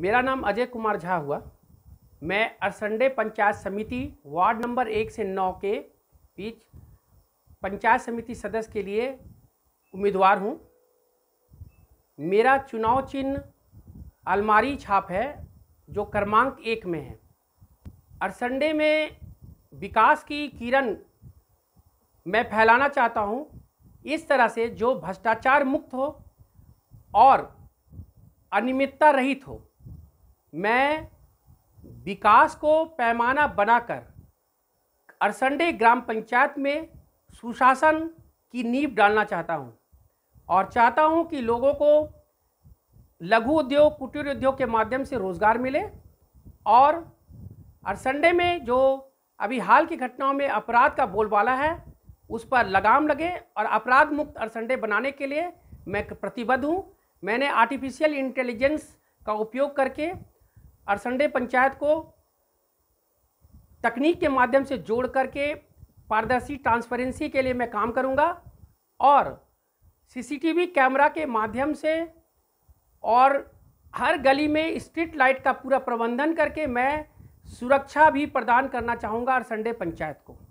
मेरा नाम अजय कुमार झा हुआ मैं अरसंडे पंचायत समिति वार्ड नंबर एक से नौ के बीच पंचायत समिति सदस्य के लिए उम्मीदवार हूँ मेरा चुनाव चिन्ह अलमारी छाप है जो क्रमांक एक में है अरसंडे में विकास की किरण मैं फैलाना चाहता हूँ इस तरह से जो भ्रष्टाचार मुक्त हो और अनियमितता रहित हो मैं विकास को पैमाना बनाकर अरसंडे ग्राम पंचायत में सुशासन की नींव डालना चाहता हूं और चाहता हूं कि लोगों को लघु उद्योग कुटीर उद्योग के माध्यम से रोज़गार मिले और अरसंडे में जो अभी हाल की घटनाओं में अपराध का बोलबाला है उस पर लगाम लगे और अपराध मुक्त अरसंडे बनाने के लिए मैं प्रतिबद्ध हूँ मैंने आर्टिफिशियल इंटेलिजेंस का उपयोग करके अरसंडे पंचायत को तकनीक के माध्यम से जोड़ करके पारदर्शी ट्रांसपेरेंसी के लिए मैं काम करूंगा और सीसीटीवी कैमरा के माध्यम से और हर गली में स्ट्रीट लाइट का पूरा प्रबंधन करके मैं सुरक्षा भी प्रदान करना चाहूँगा अरसंडे पंचायत को